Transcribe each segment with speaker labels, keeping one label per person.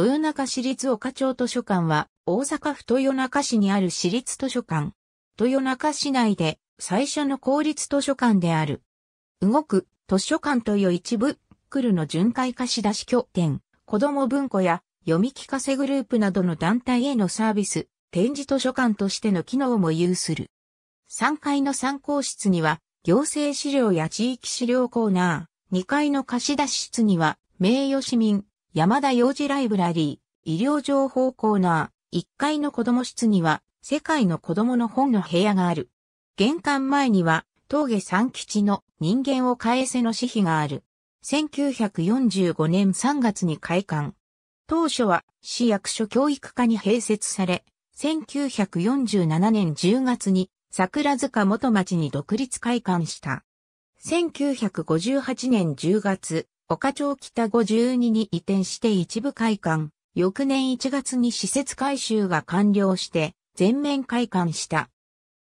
Speaker 1: 豊中市立岡町図書館は、大阪府豊中市にある市立図書館。豊中市内で最初の公立図書館である。動く図書館という一部、クルの巡回貸し出し拠点、子供文庫や読み聞かせグループなどの団体へのサービス、展示図書館としての機能も有する。3階の参考室には、行政資料や地域資料コーナー、2階の貸し出し室には、名誉市民、山田幼児ライブラリー、医療情報コーナー、1階の子供室には、世界の子供の本の部屋がある。玄関前には、峠三吉の人間を返せの紙碑がある。1945年3月に開館。当初は市役所教育課に併設され、1947年10月に桜塚元町に独立開館した。1958年10月、岡町北52に移転して一部開館、翌年1月に施設改修が完了して全面開館した。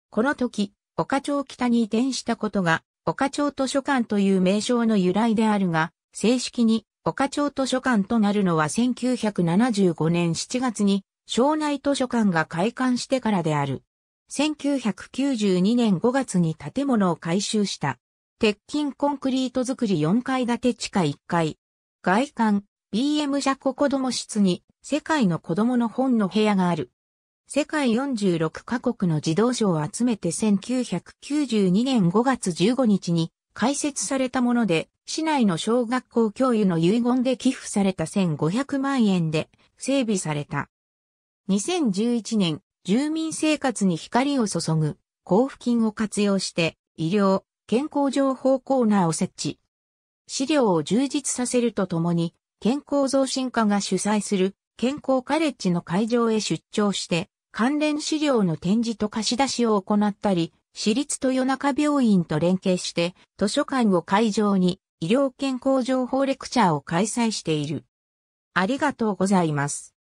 Speaker 1: この時、岡町北に移転したことが、岡町図書館という名称の由来であるが、正式に岡町図書館となるのは1975年7月に省内図書館が開館してからである。1992年5月に建物を改修した。鉄筋コンクリート作り4階建て地下1階。外観、BM ジャコ子供室に、世界の子供の本の部屋がある。世界46カ国の児童書を集めて1992年5月15日に開設されたもので、市内の小学校教諭の遺言で寄付された1500万円で整備された。2011年、住民生活に光を注ぐ交付金を活用して、医療、健康情報コーナーを設置。資料を充実させるとともに、健康増進課が主催する健康カレッジの会場へ出張して、関連資料の展示と貸し出しを行ったり、私立豊中病院と連携して、図書館を会場に医療健康情報レクチャーを開催している。ありがとうございます。